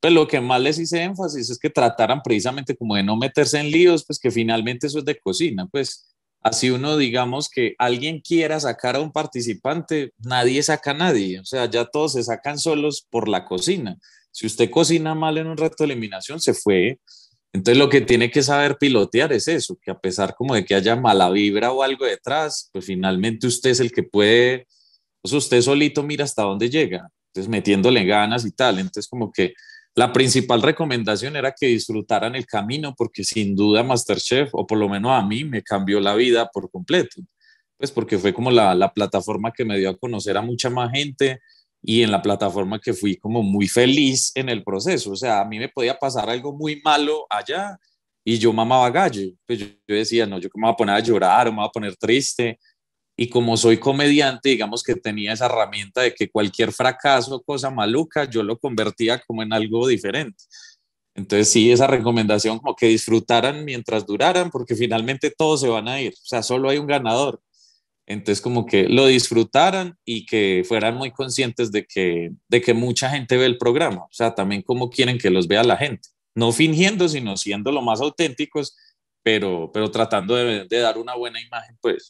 pues lo que más les hice énfasis es que trataran precisamente como de no meterse en líos, pues que finalmente eso es de cocina, pues así uno digamos que alguien quiera sacar a un participante, nadie saca a nadie, o sea, ya todos se sacan solos por la cocina. Si usted cocina mal en un reto de eliminación, se fue. Entonces lo que tiene que saber pilotear es eso, que a pesar como de que haya mala vibra o algo detrás, pues finalmente usted es el que puede, pues usted solito mira hasta dónde llega, entonces metiéndole ganas y tal, entonces como que la principal recomendación era que disfrutaran el camino porque sin duda Masterchef, o por lo menos a mí, me cambió la vida por completo, pues porque fue como la, plataforma que me dio a conocer a mucha más gente y en la plataforma que fui como muy feliz en el proceso. O sea, a mí me podía pasar algo muy malo allá y yo mamaba gallo. Pues yo, decía, no, yo me voy a poner a llorar o me voy a poner triste. Y como soy comediante, digamos que tenía esa herramienta de que cualquier fracaso, cosa maluca, yo lo convertía como en algo diferente. Entonces sí, esa recomendación como que disfrutaran mientras duraran, porque finalmente todos se van a ir, o sea, solo hay un ganador. Entonces como que lo disfrutaran y que fueran muy conscientes de que, de que mucha gente ve el programa, o sea, también como quieren que los vea la gente, no fingiendo, sino siendo lo más auténticos, pero, pero tratando de, de dar una buena imagen, pues.